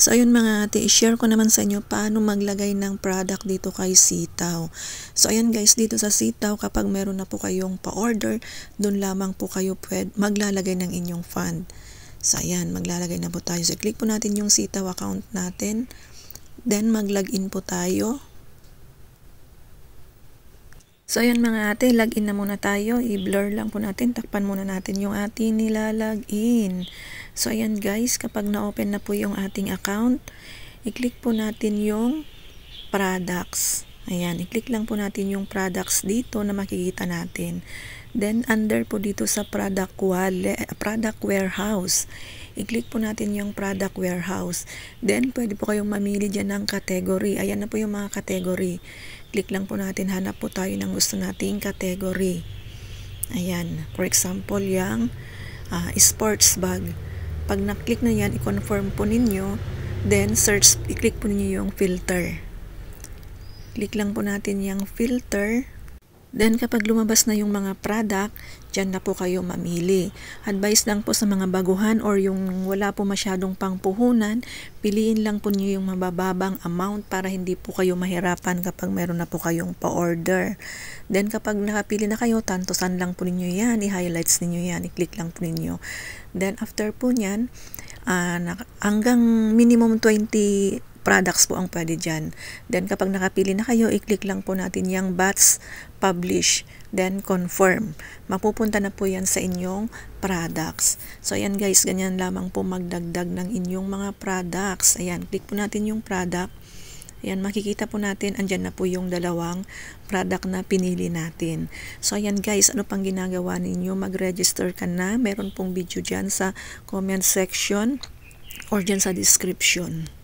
So, ayun mga ate, i-share ko naman sa inyo paano maglagay ng product dito kay sitaw. So, ayun guys, dito sa sitaw, kapag meron na po kayong pa-order, doon lamang po kayo pwed maglalagay ng inyong fund. So, ayan, maglalagay na po tayo. So, click po natin yung sitaw account natin. Then, mag-login po tayo. So, ayun mga ate, login na muna tayo. I-blur lang po natin. Takpan muna natin yung ating nilalagin. in. So, ayan guys, kapag na-open na po yung ating account, i-click po natin yung products. Ayan, i-click lang po natin yung products dito na makikita natin. Then, under po dito sa product, wale, eh, product warehouse. I-click po natin yung product warehouse. Then, pwede po kayong mamili dyan ng category. Ayan na po yung mga category. Click lang po natin. Hanap po tayo ng gusto nating category. Ayan. For example, yung uh, sports bag. Pag na-click na yan, i-confirm po ninyo. Then, search, i-click po ninyo yung filter. Click lang po natin yung filter. Then kapag lumabas na yung mga product, dyan na po kayo mamili. Advice lang po sa mga baguhan or yung wala po masyadong pangpuhunan, piliin lang po niyo yung mabababang amount para hindi po kayo mahirapan kapag meron na po kayong pa-order. Then kapag nakapili na kayo, tantosan lang po ninyo yan, i-highlights ninyo yan, i-click lang po ninyo. Then after po nyan, uh, ah, hanggang minimum 20 products po ang pwede dyan. Then kapag nakapili na kayo, i-click lang po natin yung BATS Publish, then Confirm. Mapupunta na po yan sa inyong products. So ayan guys, ganyan lamang po magdagdag ng inyong mga products. Ayan, click po natin yung product. Ayan, makikita po natin, andyan na po yung dalawang product na pinili natin. So, ayan guys, ano pang ginagawa ninyo? Mag-register ka na. Meron pong video dyan sa comment section or dyan sa description.